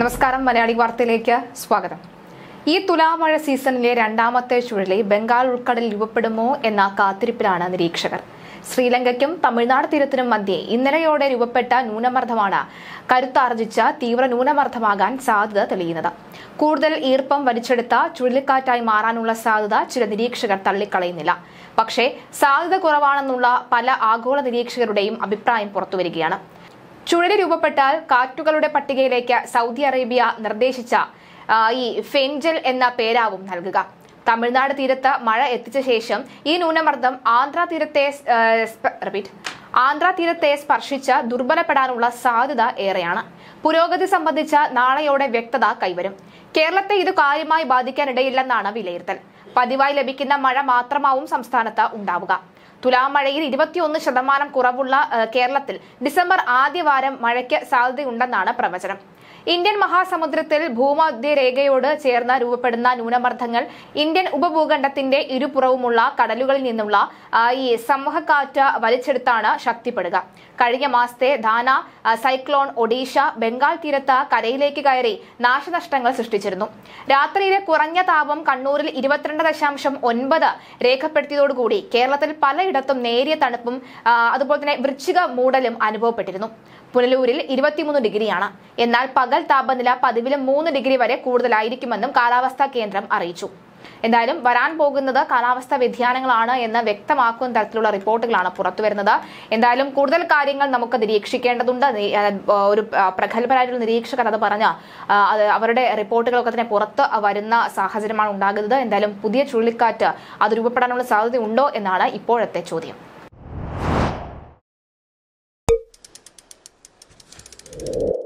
നമസ്കാരം മലയാളി വാർത്തയിലേക്ക് സ്വാഗതം ഈ തുലാമഴ സീസണിലെ രണ്ടാമത്തെ ചുഴലി ബംഗാൾ ഉൾക്കടലിൽ രൂപപ്പെടുമോ എന്ന കാത്തിരിപ്പിലാണ് നിരീക്ഷകർ ശ്രീലങ്കയ്ക്കും തമിഴ്നാട് തീരത്തിനും മധ്യേ ഇന്നലെയോടെ രൂപപ്പെട്ട ന്യൂനമർദ്ദമാണ് കരുത്താർജിച്ച തീവ്ര ന്യൂനമർദ്ദമാകാൻ സാധ്യത തെളിയുന്നത് കൂടുതൽ ഈർപ്പം വലിച്ചെടുത്ത ചുഴലിക്കാറ്റായി മാറാനുള്ള സാധ്യത ചില നിരീക്ഷകർ തള്ളിക്കളയുന്നില്ല പക്ഷേ സാധ്യത കുറവാണെന്നുള്ള പല ആഗോള നിരീക്ഷകരുടെയും അഭിപ്രായം പുറത്തുവരികയാണ് ചുഴലി രൂപപ്പെട്ടാൽ കാറ്റുകളുടെ പട്ടികയിലേക്ക് സൗദി അറേബ്യ നിർദ്ദേശിച്ച ഈ ഫെൻജൽ എന്ന പേരാവും നൽകുക തമിഴ്നാട് തീരത്ത് മഴ എത്തിച്ച ശേഷം ഈ ന്യൂനമർദ്ദം ആന്ധ്ര തീരത്തെ റിപ്പീറ്റ് ആന്ധ്ര തീരത്തെ സ്പർശിച്ച് ദുർബലപ്പെടാനുള്ള സാധ്യത ഏറെയാണ് പുരോഗതി സംബന്ധിച്ച നാളെയോടെ വ്യക്തത കൈവരും കേരളത്തെ ഇത് കാര്യമായി ബാധിക്കാനിടയില്ലെന്നാണ് വിലയിരുത്തൽ പതിവായി ലഭിക്കുന്ന മഴ മാത്രമാവും സംസ്ഥാനത്ത് ഉണ്ടാവുക തുലാമഴയിൽ ഇരുപത്തിയൊന്ന് ശതമാനം കുറവുള്ള കേരളത്തിൽ ഡിസംബർ ആദ്യവാരം മഴയ്ക്ക് സാധ്യതയുണ്ടെന്നാണ് പ്രവചനം ഇന്ത്യൻ മഹാസമുദ്രത്തിൽ ഭൂമധ്യരേഖയോട് ചേർന്ന് രൂപപ്പെടുന്ന ന്യൂനമർദ്ദങ്ങൾ ഇന്ത്യൻ ഉപഭൂഖണ്ഡത്തിന്റെ ഇരുപുറവുമുള്ള കടലുകളിൽ നിന്നുള്ള ഈ സമൂഹക്കാറ്റ് വലിച്ചെടുത്താണ് ശക്തിപ്പെടുക കഴിഞ്ഞ മാസത്തെ ധാന സൈക്ലോൺ ഒഡീഷ ബംഗാൾ തീരത്ത് കരയിലേക്ക് കയറി നാശനഷ്ടങ്ങൾ സൃഷ്ടിച്ചിരുന്നു രാത്രിയിലെ കുറഞ്ഞ താപം കണ്ണൂരിൽ ഇരുപത്തിരണ്ട് ദശാംശം ഒൻപത് രേഖപ്പെടുത്തിയതോടുകൂടി കേരളത്തിൽ പലയിടത്തും നേരിയ തണുപ്പും അതുപോലെ തന്നെ വൃശ്ചിക മൂടലും അനുഭവപ്പെട്ടിരുന്നു പുനലൂരിൽ ഇരുപത്തിമൂന്ന് ഡിഗ്രിയാണ് എന്നാൽ പകൽ താപനില പതിവിലും മൂന്ന് ഡിഗ്രി വരെ കൂടുതലായിരിക്കുമെന്നും കാലാവസ്ഥാ കേന്ദ്രം അറിയിച്ചു എന്തായാലും വരാൻ പോകുന്നത് കാലാവസ്ഥാ വ്യതിയാനങ്ങളാണ് എന്ന് വ്യക്തമാക്കുന്ന തരത്തിലുള്ള റിപ്പോർട്ടുകളാണ് പുറത്തുവരുന്നത് എന്തായാലും കൂടുതൽ കാര്യങ്ങൾ നമുക്ക് നിരീക്ഷിക്കേണ്ടതുണ്ട് ഒരു പ്രഗത്ഭരായിട്ടുള്ള നിരീക്ഷകർ അത് പറഞ്ഞ അവരുടെ റിപ്പോർട്ടുകളൊക്കെ തന്നെ പുറത്ത് വരുന്ന സാഹചര്യമാണ് ഉണ്ടാകുന്നത് എന്തായാലും പുതിയ ചുഴലിക്കാറ്റ് അത് രൂപപ്പെടാനുള്ള സാധ്യത ഉണ്ടോ എന്നാണ് ഇപ്പോഴത്തെ ചോദ്യം you